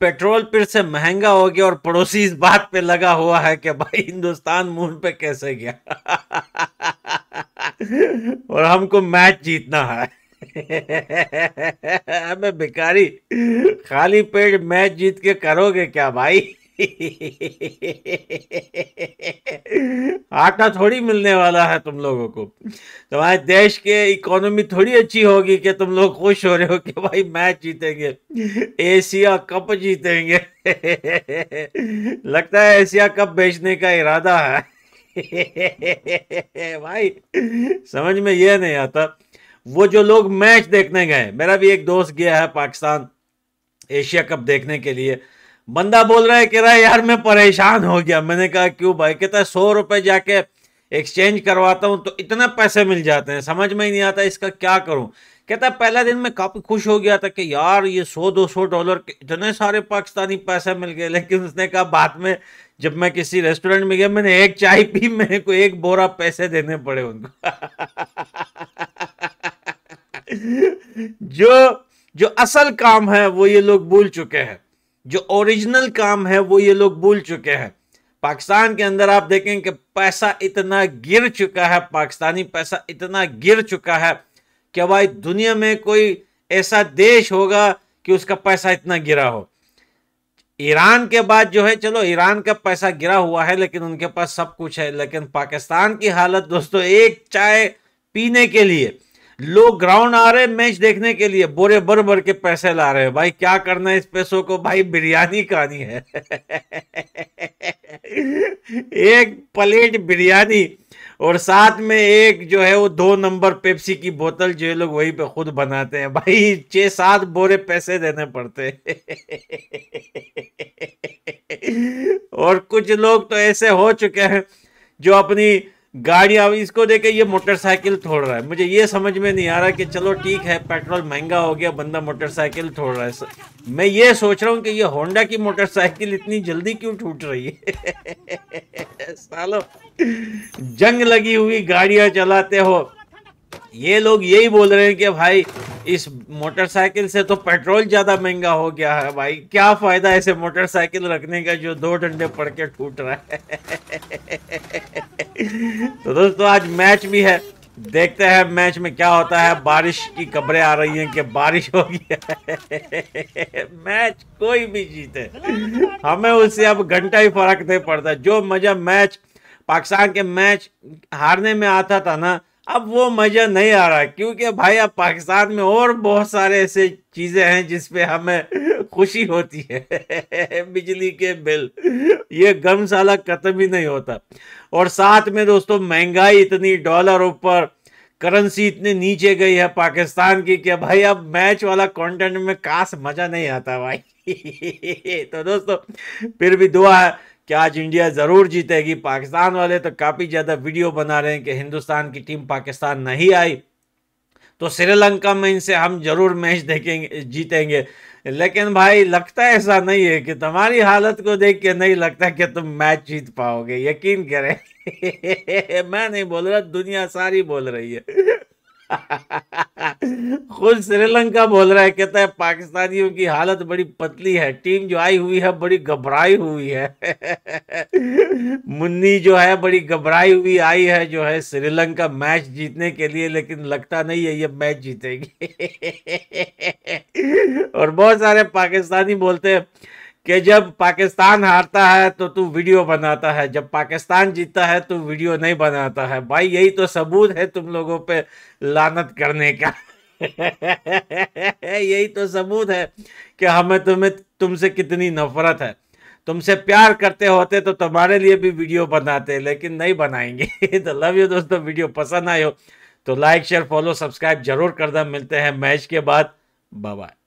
petrol फिर से महंगा हो गया और पड़ोसी इस बात पे लगा हुआ है कि भाई हिंदुस्तान मून पे कैसे गया और हमको मैच जीतना है हमें बेकारी खाली पेट मैच जीत के करोगे क्या भाई आटा थोड़ी मिलने वाला है तुम लोगों को तुम्हारे तो देश के इकोनॉमी थोड़ी अच्छी होगी कि तुम लोग खुश हो रहे हो कि भाई मैच जीतेंगे एशिया कप जीतेंगे लगता है एशिया कप बेचने का इरादा है भाई समझ में यह नहीं आता वो जो लोग मैच देखने गए मेरा भी एक दोस्त गया है पाकिस्तान एशिया कप देखने के लिए बंदा बोल रहा है कह रहा है यार मैं परेशान हो गया मैंने कहा क्यों भाई कहता है सौ रुपये जाके एक्सचेंज करवाता हूँ तो इतना पैसे मिल जाते हैं समझ में ही नहीं आता इसका क्या करूँ कहता है पहला दिन मैं काफ़ी खुश हो गया था कि यार ये सौ दो सौ डॉलर के इतने सारे पाकिस्तानी पैसे मिल गए लेकिन उसने कहा बाद में जब मैं किसी रेस्टोरेंट में गया मैंने एक चाय पी मेरे को एक बोरा पैसे देने पड़े उनको जो जो असल काम है वो ये लोग भूल चुके हैं जो ओरिजिनल काम है वो ये लोग भूल चुके हैं पाकिस्तान के अंदर आप देखें कि पैसा इतना गिर चुका है पाकिस्तानी पैसा इतना गिर चुका है कि भाई दुनिया में कोई ऐसा देश होगा कि उसका पैसा इतना गिरा हो ईरान के बाद जो है चलो ईरान का पैसा गिरा हुआ है लेकिन उनके पास सब कुछ है लेकिन पाकिस्तान की हालत दोस्तों एक चाय पीने के लिए लोग ग्राउंड आ रहे मैच देखने के लिए बोरे भर भर के पैसे ला रहे हैं भाई क्या करना है इस पैसों को भाई बिरयानी खानी है एक प्लेट बिरयानी और साथ में एक जो है वो दो नंबर पेप्सी की बोतल जो लोग वहीं पे खुद बनाते हैं भाई छः सात बोरे पैसे देने पड़ते और कुछ लोग तो ऐसे हो चुके हैं जो अपनी गाड़िया इसको देखे ये मोटरसाइकिल थोड़ रहा है मुझे ये समझ में नहीं आ रहा कि चलो ठीक है पेट्रोल महंगा हो गया बंदा मोटरसाइकिल छोड़ रहा है मैं ये सोच रहा हूँ कि ये होंडा की मोटरसाइकिल इतनी जल्दी क्यों टूट रही है सालो जंग लगी हुई गाड़ियां चलाते हो ये लोग यही बोल रहे हैं कि भाई इस मोटरसाइकिल से तो पेट्रोल ज़्यादा महंगा हो गया है भाई क्या फ़ायदा ऐसे मोटरसाइकिल रखने का जो दो डंडे पड़ के टूट रहा है तो दोस्तों आज मैच भी है देखते हैं मैच में क्या होता है बारिश की खबरें आ रही हैं कि बारिश होगी मैच कोई भी जीते हमें उससे अब घंटा ही फर्क नहीं पड़ता जो मज़ा मैच पाकिस्तान के मैच हारने में आता था ना अब वो मज़ा नहीं आ रहा क्योंकि भाई अब पाकिस्तान में और बहुत सारे ऐसे चीज़ें हैं जिसपे हमें खुशी होती है बिजली के बिल ये गम साला खत्म ही नहीं होता और साथ में दोस्तों महंगाई इतनी डॉलर ऊपर करेंसी इतने नीचे गई है पाकिस्तान की कि भाई अब मैच वाला कंटेंट में खास मजा नहीं आता भाई तो दोस्तों फिर भी दुआ है कि आज इंडिया ज़रूर जीतेगी पाकिस्तान वाले तो काफ़ी ज़्यादा वीडियो बना रहे हैं कि हिंदुस्तान की टीम पाकिस्तान नहीं आई तो श्रीलंका में इनसे हम जरूर मैच देखेंगे जीतेंगे लेकिन भाई लगता ऐसा नहीं है कि तुम्हारी हालत को देख के नहीं लगता कि तुम मैच जीत पाओगे यकीन करें मैं नहीं बोल रहा दुनिया सारी बोल रही है खुद श्रीलंका बोल रहा है कहता है पाकिस्तानियों की हालत बड़ी पतली है टीम जो आई हुई है बड़ी घबराई हुई है मुन्नी जो है बड़ी घबराई हुई आई है जो है श्रीलंका मैच जीतने के लिए लेकिन लगता नहीं है ये मैच जीतेगी और बहुत सारे पाकिस्तानी बोलते हैं कि जब पाकिस्तान हारता है तो तू वीडियो बनाता है जब पाकिस्तान जीतता है तो वीडियो नहीं बनाता है भाई यही तो सबूत है तुम लोगों पे लानत करने का यही तो सबूत है कि हमें तुम्हें तुमसे कितनी नफरत है तुमसे प्यार करते होते तो तुम्हारे लिए भी वीडियो बनाते लेकिन नहीं बनाएंगे तो लव यू दोस्तों वीडियो पसंद आए हो तो लाइक शेयर फॉलो सब्सक्राइब जरूर कर दें मिलते हैं मैच के बाद बाय